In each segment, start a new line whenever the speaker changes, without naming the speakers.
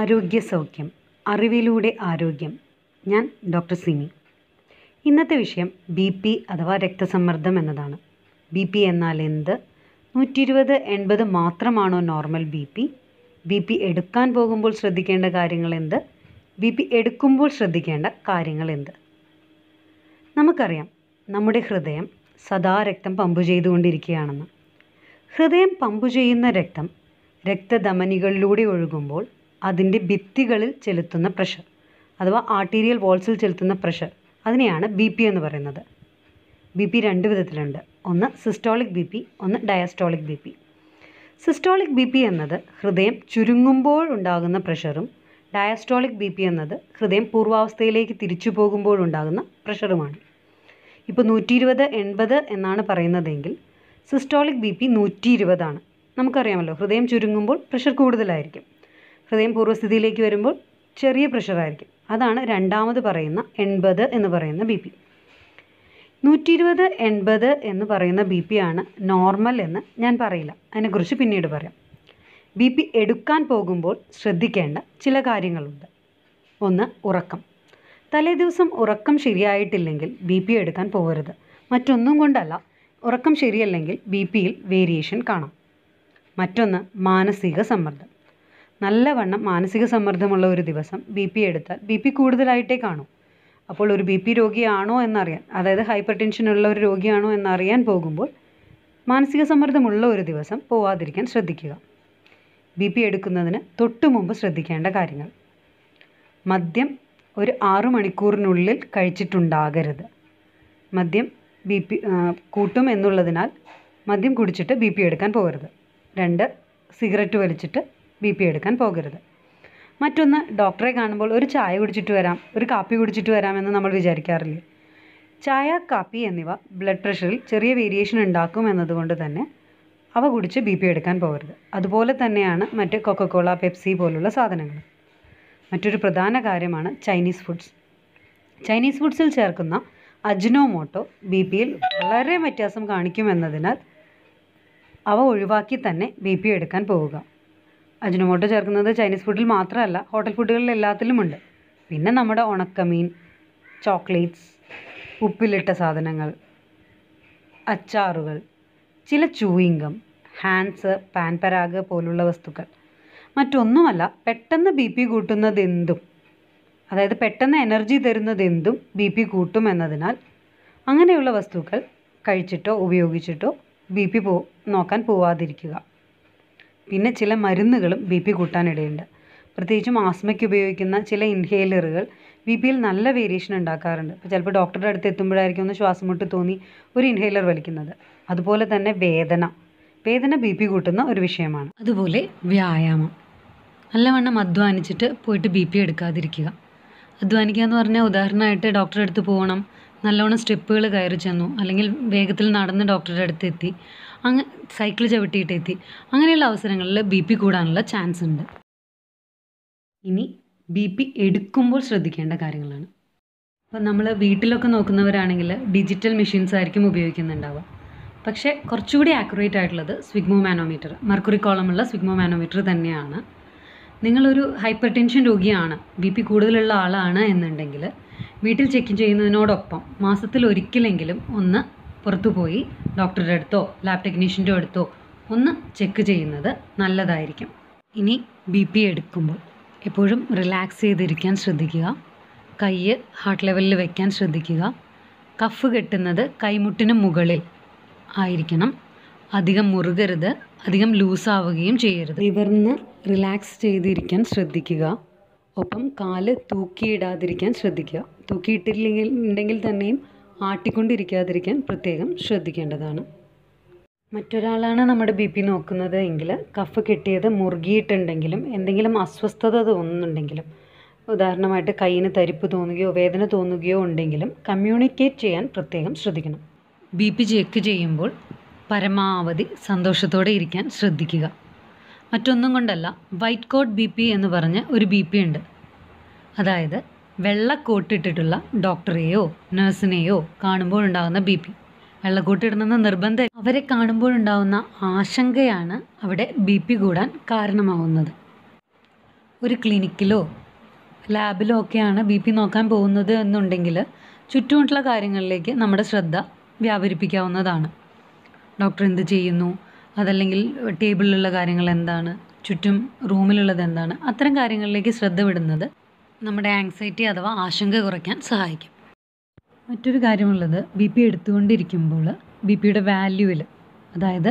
ആരോഗ്യ സൗഖ്യം അറിവിലൂടെ ആരോഗ്യം ഞാൻ ഡോക്ടർ സിനി ഇന്നത്തെ വിഷയം ബി പി അഥവാ രക്തസമ്മർദ്ദം എന്നതാണ് ബി പി എന്നാൽ എന്ത് നൂറ്റി ഇരുപത് എൺപത് മാത്രമാണോ normal B P B P എടുക്കാൻ പോകുമ്പോൾ ശ്രദ്ധിക്കേണ്ട കാര്യങ്ങൾ എന്ത് ബി പി എടുക്കുമ്പോൾ ശ്രദ്ധിക്കേണ്ട കാര്യങ്ങൾ എന്ത് നമുക്കറിയാം നമ്മുടെ ഹൃദയം സദാ രക്തം പമ്പ് ചെയ്തുകൊണ്ടിരിക്കുകയാണെന്ന് ഹൃദയം പമ്പ് ചെയ്യുന്ന രക്തം രക്തധമനികളിലൂടെ ഒഴുകുമ്പോൾ അതിൻ്റെ ഭിത്തികളിൽ ചെലുത്തുന്ന പ്രഷർ അഥവാ ആർട്ടീരിയൽ വോൾസിൽ ചെലുത്തുന്ന പ്രഷർ അതിനെയാണ് ബി പി എന്ന് പറയുന്നത് ബി പി രണ്ട് വിധത്തിലുണ്ട് ഒന്ന് സിസ്റ്റോളിക് ബി പി ഒന്ന് diastolic B P systolic B P എന്നത് ഹൃദയം ചുരുങ്ങുമ്പോൾ ഉണ്ടാകുന്ന പ്രഷറും ഡയസ്റ്റോളിക് ബി പി എന്നത് ഹൃദയം പൂർവാവസ്ഥയിലേക്ക് തിരിച്ചു പോകുമ്പോഴുണ്ടാകുന്ന പ്രഷറുമാണ് ഇപ്പോൾ നൂറ്റി ഇരുപത് എൺപത് എന്നാണ് പറയുന്നതെങ്കിൽ സിസ്റ്റോളിക് ബി പി നൂറ്റി ഇരുപതാണ് നമുക്കറിയാമല്ലോ ഹൃദയം ചുരുങ്ങുമ്പോൾ പ്രഷർ കൂടുതലായിരിക്കും ഹൃദയം പൂർവ്വസ്ഥിതിയിലേക്ക് വരുമ്പോൾ ചെറിയ പ്രഷറായിരിക്കും അതാണ് രണ്ടാമത് പറയുന്ന എൺപത് എന്ന് പറയുന്ന ബി പി നൂറ്റി ഇരുപത് എൺപത് എന്ന് പറയുന്ന ബി പി ആണ് നോർമൽ എന്ന് ഞാൻ പറയില്ല അതിനെക്കുറിച്ച് പിന്നീട് പറയാം ബി പി എടുക്കാൻ പോകുമ്പോൾ ശ്രദ്ധിക്കേണ്ട ചില കാര്യങ്ങളുണ്ട് ഒന്ന് ഉറക്കം തലേ ദിവസം ഉറക്കം ശരിയായിട്ടില്ലെങ്കിൽ ബി പി എടുക്കാൻ പോകരുത് മറ്റൊന്നും കൊണ്ടല്ല ഉറക്കം ശരിയല്ലെങ്കിൽ ബി പിയിൽ വേരിയേഷൻ കാണാം മറ്റൊന്ന് മാനസിക സമ്മർദ്ദം നല്ലവണ്ണം മാനസിക സമ്മർദ്ദമുള്ള ഒരു ദിവസം ബി പി എടുത്താൽ ബി പി കൂടുതലായിട്ടേ കാണൂ അപ്പോൾ ഒരു ബി പി രോഗിയാണോ എന്നറിയാൻ അതായത് ഹൈപ്പർ ടെൻഷൻ ഉള്ള ഒരു രോഗിയാണോ എന്നറിയാൻ പോകുമ്പോൾ മാനസിക സമ്മർദ്ദമുള്ള ഒരു ദിവസം പോവാതിരിക്കാൻ ശ്രദ്ധിക്കുക ബി പി എടുക്കുന്നതിന് തൊട്ടു മുമ്പ് ശ്രദ്ധിക്കേണ്ട കാര്യങ്ങൾ മദ്യം ഒരു ആറു മണിക്കൂറിനുള്ളിൽ കഴിച്ചിട്ടുണ്ടാകരുത് മദ്യം ബി പി കൂട്ടും എന്നുള്ളതിനാൽ മദ്യം കുടിച്ചിട്ട് ബി പി എടുക്കാൻ പോകരുത് രണ്ട് സിഗരറ്റ് വലിച്ചിട്ട് ബി പി എടുക്കാൻ പോകരുത് മറ്റൊന്ന് ഡോക്ടറെ കാണുമ്പോൾ ഒരു ചായ കുടിച്ചിട്ട് വരാം ഒരു കാപ്പി കുടിച്ചിട്ട് വരാമെന്ന് നമ്മൾ വിചാരിക്കാറില്ലേ ചായ കാപ്പി എന്നിവ ബ്ലഡ് പ്രഷറിൽ ചെറിയ വേരിയേഷൻ ഉണ്ടാക്കും എന്നതുകൊണ്ട് തന്നെ അവ കുടിച്ച് ബി പി എടുക്കാൻ പോകരുത് അതുപോലെ തന്നെയാണ് മറ്റ് കൊക്കക്കോള പെപ്സി പോലുള്ള സാധനങ്ങൾ മറ്റൊരു പ്രധാന കാര്യമാണ് ചൈനീസ് ഫുഡ്സ് ചൈനീസ് ഫുഡ്സിൽ ചേർക്കുന്ന അജ്നോമോട്ടോ ബി പിയിൽ വളരെ വ്യത്യാസം കാണിക്കുമെന്നതിനാൽ അവ ഒഴിവാക്കി തന്നെ ബി പി എടുക്കാൻ പോവുക അജിനോമോട്ടോ ചേർക്കുന്നത് ചൈനീസ് ഫുഡിൽ മാത്രമല്ല ഹോട്ടൽ ഫുഡുകളിൽ എല്ലാത്തിലുമുണ്ട് പിന്നെ നമ്മുടെ ഉണക്കമീൻ ചോക്ലേറ്റ്സ് ഉപ്പിലിട്ട സാധനങ്ങൾ അച്ചാറുകൾ ചില ചൂയിങ്കം ഹാൻഡ്സ് പാൻ പരാഗ് പോലുള്ള വസ്തുക്കൾ മറ്റൊന്നുമല്ല പെട്ടെന്ന് ബി പി കൂട്ടുന്നതെന്തും അതായത് പെട്ടെന്ന് എനർജി തരുന്നതെന്തും ബി പി കൂട്ടും എന്നതിനാൽ അങ്ങനെയുള്ള വസ്തുക്കൾ കഴിച്ചിട്ടോ ഉപയോഗിച്ചിട്ടോ ബി പി പോ നോക്കാൻ പോവാതിരിക്കുക പിന്നെ ചില മരുന്നുകളും ബി പി കൂട്ടാനിടയുണ്ട് പ്രത്യേകിച്ചും ആസ്മയ്ക്ക് ഉപയോഗിക്കുന്ന ചില ഇൻഹേലറുകൾ ബി പിയിൽ നല്ല വേരിയേഷൻ ഉണ്ടാക്കാറുണ്ട് ഇപ്പോൾ ചിലപ്പോൾ ഡോക്ടറുടെ അടുത്ത് എത്തുമ്പോഴായിരിക്കും ഒന്ന് ശ്വാസം മുട്ട് തോന്നി ഒരു ഇൻഹേലർ വലിക്കുന്നത് അതുപോലെ തന്നെ വേദന വേദന ബി പി കൂട്ടുന്ന ഒരു വിഷയമാണ് അതുപോലെ വ്യായാമം നല്ലവണ്ണം അധ്വാനിച്ചിട്ട് പോയിട്ട് ബി പി എടുക്കാതിരിക്കുക അധ്വാനിക്കുക എന്ന് പറഞ്ഞാൽ ഉദാഹരണമായിട്ട് ഡോക്ടറെ അടുത്ത് പോകണം നല്ലവണ്ണം സ്റ്റെപ്പുകൾ കയറി ചെന്നു അല്ലെങ്കിൽ വേഗത്തിൽ നടന്ന് ഡോക്ടറുടെ അടുത്ത് എത്തി അങ്ങ് സൈക്കിൾ ചവിട്ടിയിട്ട് എത്തി അങ്ങനെയുള്ള അവസരങ്ങളിൽ ബി പി കൂടാനുള്ള ചാൻസ് ഉണ്ട് ഇനി ബി പി എടുക്കുമ്പോൾ ശ്രദ്ധിക്കേണ്ട കാര്യങ്ങളാണ് അപ്പോൾ നമ്മൾ വീട്ടിലൊക്കെ നോക്കുന്നവരാണെങ്കിൽ ഡിജിറ്റൽ മെഷീൻസ് ആയിരിക്കും ഉപയോഗിക്കുന്നുണ്ടാവുക പക്ഷേ കുറച്ചുകൂടി ആക്യുറേറ്റ് ആയിട്ടുള്ളത് സ്വിഗ്മോ മാനോമീറ്റർ മർക്കുറി കോളമുള്ള സ്വിഗ്മോ മാനോമീറ്റർ തന്നെയാണ് നിങ്ങളൊരു ഹൈപ്പർ ടെൻഷൻ രോഗിയാണ് ബി പി കൂടുതലുള്ള ആളാണ് എന്നുണ്ടെങ്കിൽ വീട്ടിൽ ചെക്ക് ചെയ്യുന്നതിനോടൊപ്പം മാസത്തിൽ ഒരിക്കലെങ്കിലും ഒന്ന് പുറത്തു പോയി ഡോക്ടറുടെ അടുത്തോ ലാബ് ടെക്നീഷ്യൻ്റെ അടുത്തോ ഒന്ന് ചെക്ക് ചെയ്യുന്നത് നല്ലതായിരിക്കും ഇനി ബി പി എടുക്കുമ്പോൾ എപ്പോഴും റിലാക്സ് ചെയ്തിരിക്കാൻ ശ്രദ്ധിക്കുക കൈ ഹാർട്ട് ലെവലിൽ വയ്ക്കാൻ ശ്രദ്ധിക്കുക കഫ് കെട്ടുന്നത് കൈമുട്ടിന് മുകളിൽ ആയിരിക്കണം അധികം മുറുകരുത് അധികം ലൂസാവുകയും ചെയ്യരുത് ഇവർന്ന് റിലാക്സ് ചെയ്തിരിക്കാൻ ശ്രദ്ധിക്കുക ഒപ്പം കാല് തൂക്കിയിടാതിരിക്കാൻ ശ്രദ്ധിക്കുക തൂക്കിയിട്ടില്ലെങ്കിൽ ഉണ്ടെങ്കിൽ തന്നെയും ആട്ടിക്കൊണ്ടിരിക്കാതിരിക്കാൻ പ്രത്യേകം ശ്രദ്ധിക്കേണ്ടതാണ് മറ്റൊരാളാണ് നമ്മുടെ ബി പി നോക്കുന്നത് എങ്കിൽ കഫ് കെട്ടിയത് മുറുകിയിട്ടുണ്ടെങ്കിലും എന്തെങ്കിലും അസ്വസ്ഥത തോന്നുന്നുണ്ടെങ്കിലും ഉദാഹരണമായിട്ട് കയ്യിന് തരിപ്പ് തോന്നുകയോ വേദന തോന്നുകയോ ഉണ്ടെങ്കിലും കമ്മ്യൂണിക്കേറ്റ് ചെയ്യാൻ പ്രത്യേകം ശ്രദ്ധിക്കണം ബി പി ചെക്ക് ചെയ്യുമ്പോൾ പരമാവധി സന്തോഷത്തോടെ ഇരിക്കാൻ ശ്രദ്ധിക്കുക മറ്റൊന്നും കൊണ്ടല്ല വൈറ്റ് കോട്ട് ബി പി എന്ന് പറഞ്ഞ ഒരു ബി പി ഉണ്ട് അതായത് വെള്ളക്കോട്ടിട്ടിട്ടുള്ള ഡോക്ടറെയോ നഴ്സിനെയോ കാണുമ്പോഴുണ്ടാകുന്ന ബി പി വെള്ളക്കോട്ടിടുന്ന നിർബന്ധം അവരെ കാണുമ്പോഴുണ്ടാകുന്ന ആശങ്കയാണ് അവിടെ ബി പി കൂടാൻ കാരണമാവുന്നത് ഒരു ക്ലിനിക്കിലോ ലാബിലോ ഒക്കെയാണ് ബി പി നോക്കാൻ പോകുന്നത് എന്നുണ്ടെങ്കിൽ ചുറ്റുമുട്ടുള്ള കാര്യങ്ങളിലേക്ക് നമ്മുടെ ശ്രദ്ധ വ്യാപരിപ്പിക്കാവുന്നതാണ് ഡോക്ടർ എന്ത് ചെയ്യുന്നു അതല്ലെങ്കിൽ ടേബിളിലുള്ള കാര്യങ്ങൾ എന്താണ് ചുറ്റും റൂമിലുള്ളത് എന്താണ് അത്തരം കാര്യങ്ങളിലേക്ക് ശ്രദ്ധ വിടുന്നത് നമ്മുടെ ആങ്സൈറ്റി അഥവാ ആശങ്ക കുറയ്ക്കാൻ സഹായിക്കും മറ്റൊരു കാര്യമുള്ളത് ബി പി എടുത്തുകൊണ്ടിരിക്കുമ്പോൾ ബി പിയുടെ വാല്യൂവിൽ അതായത്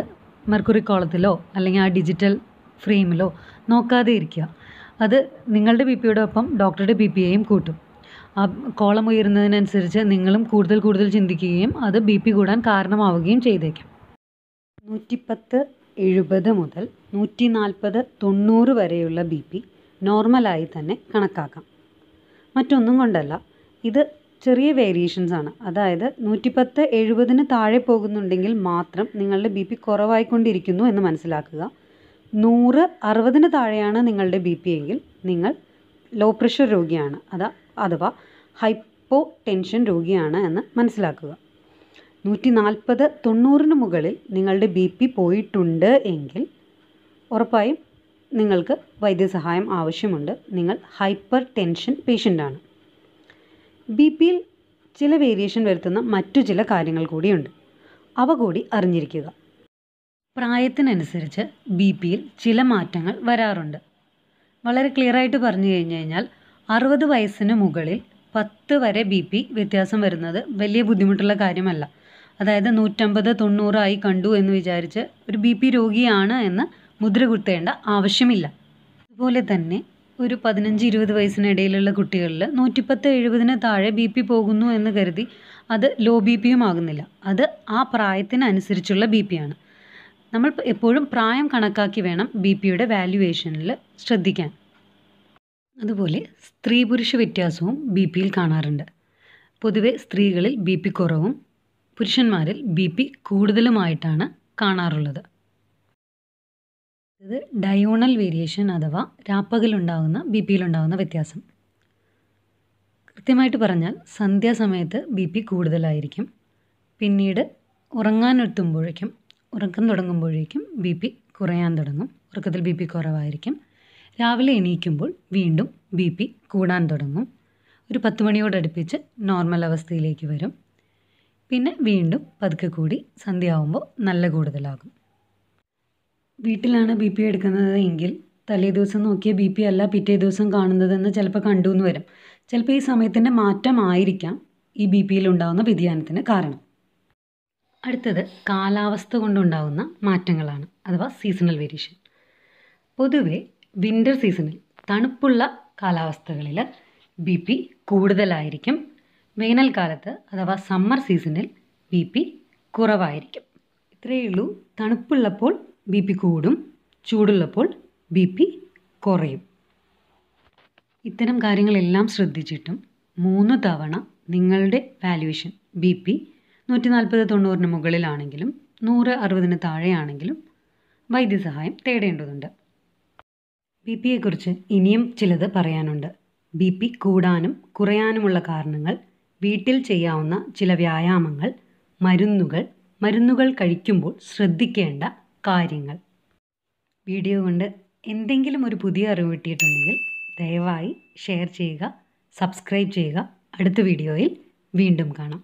മെർക്കുറി കോളത്തിലോ അല്ലെങ്കിൽ ആ ഡിജിറ്റൽ ഫ്രെയിമിലോ നോക്കാതെ ഇരിക്കുക അത് നിങ്ങളുടെ ബി പിയുടെ ഒപ്പം ഡോക്ടറുടെ ബി പിയെയും കൂട്ടും ആ കോളം ഉയരുന്നതിനനുസരിച്ച് നിങ്ങളും കൂടുതൽ കൂടുതൽ ചിന്തിക്കുകയും അത് ബി പി കൂടാൻ കാരണമാവുകയും ചെയ്തേക്കാം നൂറ്റിപ്പത്ത് എഴുപത് മുതൽ നൂറ്റി നാൽപ്പത് തൊണ്ണൂറ് വരെയുള്ള ബി പി നോർമലായി തന്നെ കണക്കാക്കാം മറ്റൊന്നും കൊണ്ടല്ല ഇത് ചെറിയ വേരിയേഷൻസ് ആണ് അതായത് നൂറ്റിപ്പത്ത് എഴുപതിന് താഴെ പോകുന്നുണ്ടെങ്കിൽ മാത്രം നിങ്ങളുടെ ബി പി കുറവായിക്കൊണ്ടിരിക്കുന്നു എന്ന് മനസ്സിലാക്കുക നൂറ് അറുപതിന് താഴെയാണ് നിങ്ങളുടെ ബി പി എങ്കിൽ നിങ്ങൾ ലോ പ്രഷർ രോഗിയാണ് അതാ അഥവാ ഹൈപ്പോ ടെൻഷൻ രോഗിയാണ് എന്ന് മനസ്സിലാക്കുക നൂറ്റി നാൽപ്പത് തൊണ്ണൂറിന് മുകളിൽ നിങ്ങളുടെ ബി പി പോയിട്ടുണ്ട് എങ്കിൽ ഉറപ്പായും നിങ്ങൾക്ക് വൈദ്യസഹായം ആവശ്യമുണ്ട് നിങ്ങൾ ഹൈപ്പർ ടെൻഷൻ പേഷ്യൻ്റാണ് ബി പിയിൽ ചില വേരിയേഷൻ വരുത്തുന്ന മറ്റു ചില കാര്യങ്ങൾ കൂടിയുണ്ട് അവ കൂടി അറിഞ്ഞിരിക്കുക പ്രായത്തിനനുസരിച്ച് ബി പിയിൽ ചില മാറ്റങ്ങൾ വരാറുണ്ട് വളരെ ക്ലിയറായിട്ട് പറഞ്ഞു കഴിഞ്ഞു കഴിഞ്ഞാൽ അറുപത് വയസ്സിന് മുകളിൽ പത്ത് വരെ ബി പി വ്യത്യാസം വരുന്നത് വലിയ ബുദ്ധിമുട്ടുള്ള കാര്യമല്ല അതായത് നൂറ്റമ്പത് തൊണ്ണൂറായി കണ്ടു എന്ന് വിചാരിച്ച് ഒരു ബി പി രോഗിയാണ് എന്ന് മുദ്ര കുത്തേണ്ട ആവശ്യമില്ല അതുപോലെ തന്നെ ഒരു പതിനഞ്ച് ഇരുപത് വയസ്സിനിടയിലുള്ള കുട്ടികളിൽ നൂറ്റിപ്പത്ത് എഴുപതിന് താഴെ ബി പി പോകുന്നു എന്ന് കരുതി അത് ലോ ബി പിയും ആകുന്നില്ല അത് ആ പ്രായത്തിനനുസരിച്ചുള്ള ബി പിയാണ് നമ്മൾ എപ്പോഴും പ്രായം കണക്കാക്കി വേണം ബി പിയുടെ വാല്യുവേഷനിൽ ശ്രദ്ധിക്കാൻ അതുപോലെ സ്ത്രീ പുരുഷ വ്യത്യാസവും ബി പിയിൽ കാണാറുണ്ട് പൊതുവെ സ്ത്രീകളിൽ ബി പി കുറവും പുരുഷന്മാരിൽ ബി പി കൂടുതലുമായിട്ടാണ് കാണാറുള്ളത് ഇത് ഡയോണൽ വേരിയേഷൻ അഥവാ രാപ്പകലുണ്ടാകുന്ന ബി പിയിലുണ്ടാകുന്ന വ്യത്യാസം കൃത്യമായിട്ട് പറഞ്ഞാൽ സന്ധ്യാസമയത്ത് ബി പി കൂടുതലായിരിക്കും പിന്നീട് ഉറങ്ങാനെത്തുമ്പോഴേക്കും ഉറക്കം തുടങ്ങുമ്പോഴേക്കും ബി പി കുറയാൻ തുടങ്ങും ഉറക്കത്തിൽ ബി പി കുറവായിരിക്കും രാവിലെ എണീക്കുമ്പോൾ വീണ്ടും ബി പി കൂടാൻ തുടങ്ങും ഒരു പത്ത് മണിയോടടുപ്പിച്ച് നോർമൽ അവസ്ഥയിലേക്ക് വരും പിന്നെ വീണ്ടും പതുക്കെ കൂടി സന്ധ്യയാവുമ്പോൾ നല്ല കൂടുതലാകും വീട്ടിലാണ് ബി പി എടുക്കുന്നത് എങ്കിൽ തലേ ദിവസം നോക്കിയ ബി പി അല്ല പിറ്റേ ദിവസം കാണുന്നതെന്ന് ചിലപ്പോൾ കണ്ടു എന്ന് വരും ചിലപ്പോൾ ഈ സമയത്തിൻ്റെ മാറ്റമായിരിക്കാം ഈ ബി പിയിൽ ഉണ്ടാകുന്ന വ്യതിയാനത്തിന് കാരണം അടുത്തത് കാലാവസ്ഥ കൊണ്ടുണ്ടാകുന്ന മാറ്റങ്ങളാണ് അഥവാ സീസണൽ വേരിയേഷൻ പൊതുവെ വിൻ്റർ സീസണിൽ തണുപ്പുള്ള കാലാവസ്ഥകളിൽ ബി പി കൂടുതലായിരിക്കും വേനൽക്കാലത്ത് അഥവാ സമ്മർ സീസണിൽ ബി പി കുറവായിരിക്കും ഇത്രയേ ഉള്ളൂ തണുപ്പുള്ളപ്പോൾ ബി പി കൂടും ചൂടുള്ളപ്പോൾ ബി പി കുറയും ഇത്തരം കാര്യങ്ങളെല്ലാം ശ്രദ്ധിച്ചിട്ടും മൂന്ന് തവണ നിങ്ങളുടെ വാല്യുവേഷൻ ബി പി നൂറ്റി നാൽപ്പത് തൊണ്ണൂറിന് മുകളിലാണെങ്കിലും നൂറ് അറുപതിന് താഴെയാണെങ്കിലും വൈദ്യസഹായം തേടേണ്ടതുണ്ട് ബി പിയെക്കുറിച്ച് ഇനിയും ചിലത് പറയാനുണ്ട് ബി പി കൂടാനും കുറയാനുമുള്ള കാരണങ്ങൾ വീട്ടിൽ ചെയ്യാവുന്ന ചില വ്യായാമങ്ങൾ മരുന്നുകൾ മരുന്നുകൾ കഴിക്കുമ്പോൾ ശ്രദ്ധിക്കേണ്ട കാര്യങ്ങൾ വീഡിയോ കൊണ്ട് എന്തെങ്കിലും ഒരു പുതിയ അറിവ് കിട്ടിയിട്ടുണ്ടെങ്കിൽ ദയവായി ഷെയർ ചെയ്യുക സബ്സ്ക്രൈബ് ചെയ്യുക അടുത്ത വീഡിയോയിൽ വീണ്ടും കാണാം